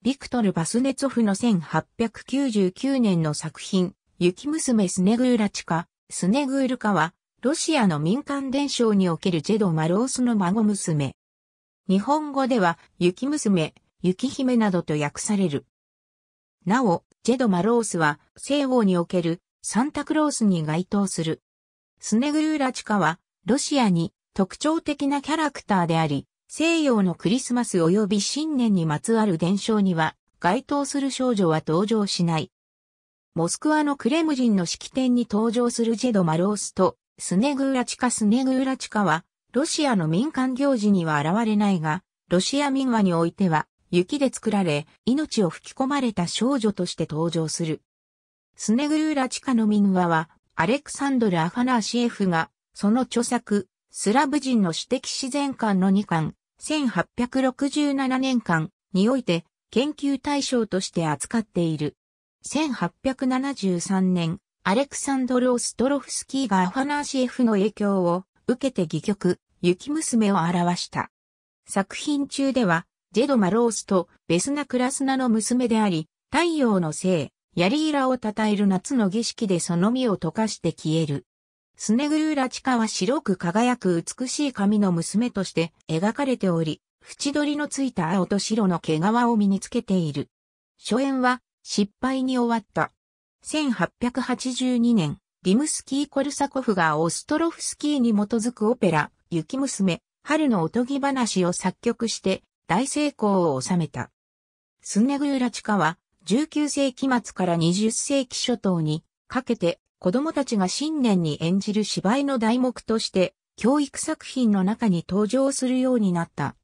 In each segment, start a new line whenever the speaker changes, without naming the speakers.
ビクトル・バスネツォフの1899年の作品、雪娘スネグーラチカ、スネグールカは、ロシアの民間伝承におけるジェド・マロースの孫娘。日本語では、雪娘、雪姫などと訳される。なお、ジェド・マロースは、西欧におけるサンタクロースに該当する。スネグルーラチカは、ロシアに特徴的なキャラクターであり、西洋のクリスマス及び新年にまつわる伝承には、該当する少女は登場しない。モスクワのクレムリンの式典に登場するジェド・マロースと、スネグーラチカ・スネグーラチカは、ロシアの民間行事には現れないが、ロシア民話においては、雪で作られ、命を吹き込まれた少女として登場する。スネグーラチカの民話は、アレクサンドル・アファナーシエフが、その著作、スラブ人の私的自然観の2巻、1867年間において研究対象として扱っている。1873年、アレクサンドル・オストロフスキーがアファナーシエフの影響を受けて戯曲、雪娘を表した。作品中では、ジェド・マロースとベスナ・クラスナの娘であり、太陽のせい、ヤリーラを称える夏の儀式でその実を溶かして消える。スネグルーラチカは白く輝く美しい髪の娘として描かれており、縁取りのついた青と白の毛皮を身につけている。初演は失敗に終わった。1882年、リムスキー・コルサコフがオストロフスキーに基づくオペラ、雪娘、春のおとぎ話を作曲して大成功を収めた。スネグーラチカは19世紀末から20世紀初頭にかけて子供たちが新年に演じる芝居の題目として、教育作品の中に登場するようになった。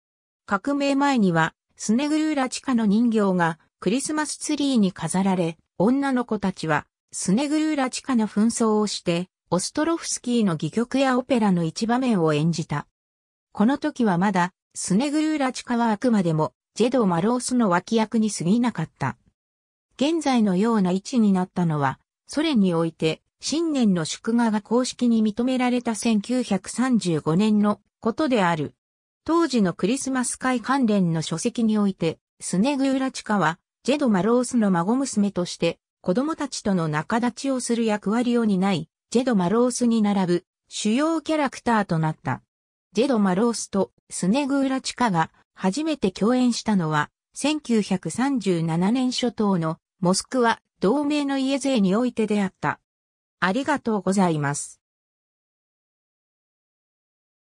革命前には、スネグルーラ地下の人形がクリスマスツリーに飾られ、女の子たちは、スネグルーラ地下の紛争をして、オストロフスキーの戯曲やオペラの一場面を演じた。この時はまだ、スネグルーラ地下はあくまでも、ジェド・マロースの脇役に過ぎなかった。現在のような位置になったのは、ソ連において、新年の祝賀が公式に認められた1935年のことである。当時のクリスマス会関連の書籍において、スネグーラチカは、ジェド・マロースの孫娘として、子供たちとの仲立ちをする役割を担い、ジェド・マロースに並ぶ主要キャラクターとなった。ジェド・マロースとスネグーラチカが初めて共演したのは、1937年初頭のモスクワ同盟の家勢においてであった。ありがとうございます。